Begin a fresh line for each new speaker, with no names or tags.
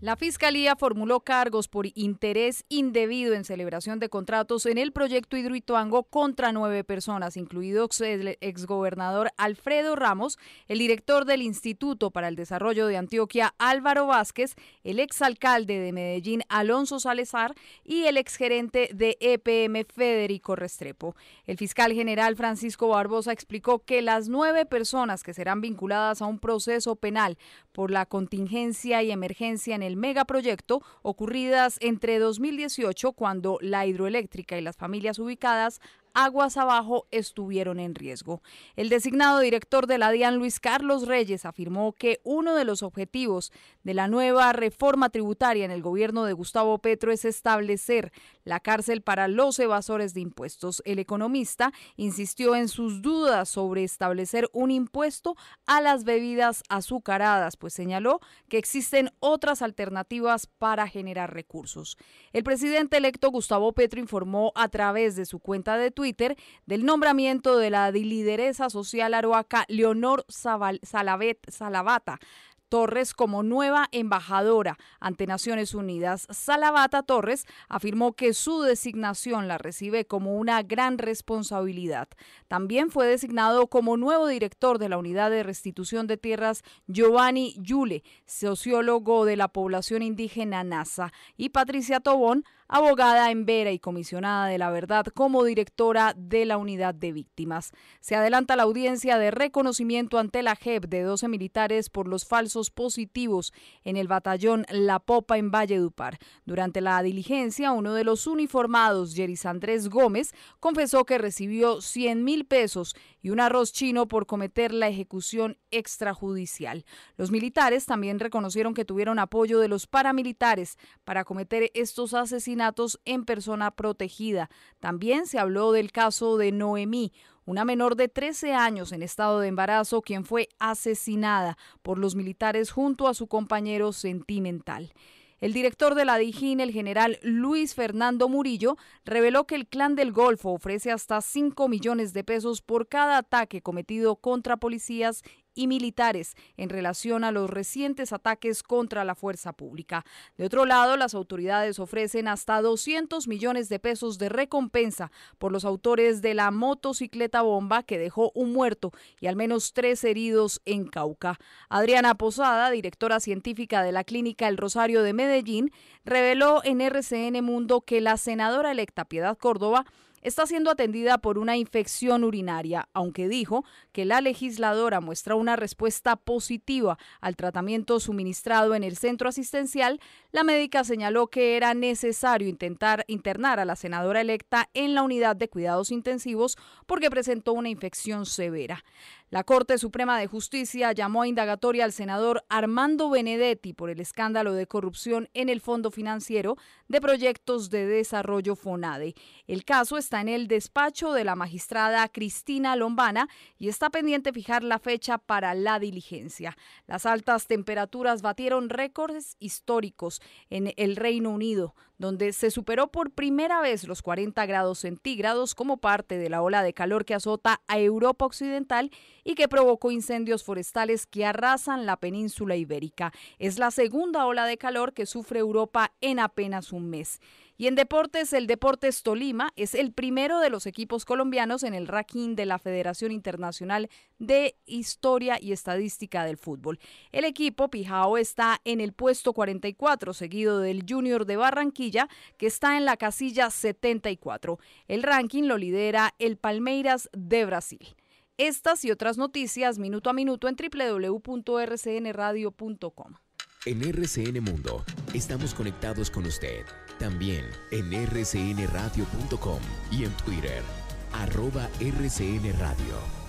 La Fiscalía formuló cargos por interés indebido en celebración de contratos en el proyecto Hidroituango contra nueve personas, incluidos el exgobernador Alfredo Ramos, el director del Instituto para el Desarrollo de Antioquia Álvaro Vázquez, el exalcalde de Medellín Alonso Salazar y el exgerente de EPM Federico Restrepo. El fiscal general Francisco Barbosa explicó que las nueve personas que serán vinculadas a un proceso penal por la contingencia y emergencia en el megaproyecto ocurridas entre 2018, cuando la hidroeléctrica y las familias ubicadas aguas abajo estuvieron en riesgo. El designado director de la DIAN, Luis Carlos Reyes, afirmó que uno de los objetivos de la nueva reforma tributaria en el gobierno de Gustavo Petro es establecer la cárcel para los evasores de impuestos. El economista insistió en sus dudas sobre establecer un impuesto a las bebidas azucaradas, pues señaló que existen otras alternativas para generar recursos. El presidente electo Gustavo Petro informó a través de su cuenta de Twitter Twitter del nombramiento de la lideresa social aroaca Leonor Salavata Torres como nueva embajadora ante Naciones Unidas. Salavata Torres afirmó que su designación la recibe como una gran responsabilidad. También fue designado como nuevo director de la Unidad de Restitución de Tierras Giovanni Yule, sociólogo de la población indígena NASA, y Patricia Tobón, abogada en Vera y comisionada de la verdad como directora de la unidad de víctimas. Se adelanta la audiencia de reconocimiento ante la JEP de 12 militares por los falsos positivos en el batallón La Popa en Valledupar. Durante la diligencia, uno de los uniformados, Yeris Andrés Gómez, confesó que recibió 100 mil pesos y un arroz chino por cometer la ejecución extrajudicial. Los militares también reconocieron que tuvieron apoyo de los paramilitares para cometer estos asesinatos en persona protegida. También se habló del caso de Noemí, una menor de 13 años en estado de embarazo quien fue asesinada por los militares junto a su compañero sentimental. El director de la DIJÍN, el general Luis Fernando Murillo, reveló que el Clan del Golfo ofrece hasta 5 millones de pesos por cada ataque cometido contra policías y militares en relación a los recientes ataques contra la fuerza pública. De otro lado, las autoridades ofrecen hasta 200 millones de pesos de recompensa por los autores de la motocicleta bomba que dejó un muerto y al menos tres heridos en Cauca. Adriana Posada, directora científica de la clínica El Rosario de Medellín, reveló en RCN Mundo que la senadora electa Piedad Córdoba está siendo atendida por una infección urinaria, aunque dijo que la legisladora muestra una respuesta positiva al tratamiento suministrado en el centro asistencial, la médica señaló que era necesario intentar internar a la senadora electa en la unidad de cuidados intensivos porque presentó una infección severa. La Corte Suprema de Justicia llamó a indagatoria al senador Armando Benedetti por el escándalo de corrupción en el Fondo Financiero de Proyectos de Desarrollo FONADE. El caso está en el despacho de la magistrada Cristina Lombana y está pendiente fijar la fecha para la diligencia. Las altas temperaturas batieron récords históricos en el Reino Unido, donde se superó por primera vez los 40 grados centígrados como parte de la ola de calor que azota a Europa Occidental y que provocó incendios forestales que arrasan la península ibérica. Es la segunda ola de calor que sufre Europa en apenas un mes. Y en deportes, el Deportes Tolima es el primero de los equipos colombianos en el ranking de la Federación Internacional de Historia y Estadística del Fútbol. El equipo Pijao está en el puesto 44, seguido del Junior de Barranquilla, que está en la casilla 74. El ranking lo lidera el Palmeiras de Brasil. Estas y otras noticias minuto a minuto en www.rcnradio.com. En RCN Mundo Estamos conectados con usted también en rcnradio.com y en Twitter, arroba rcnradio.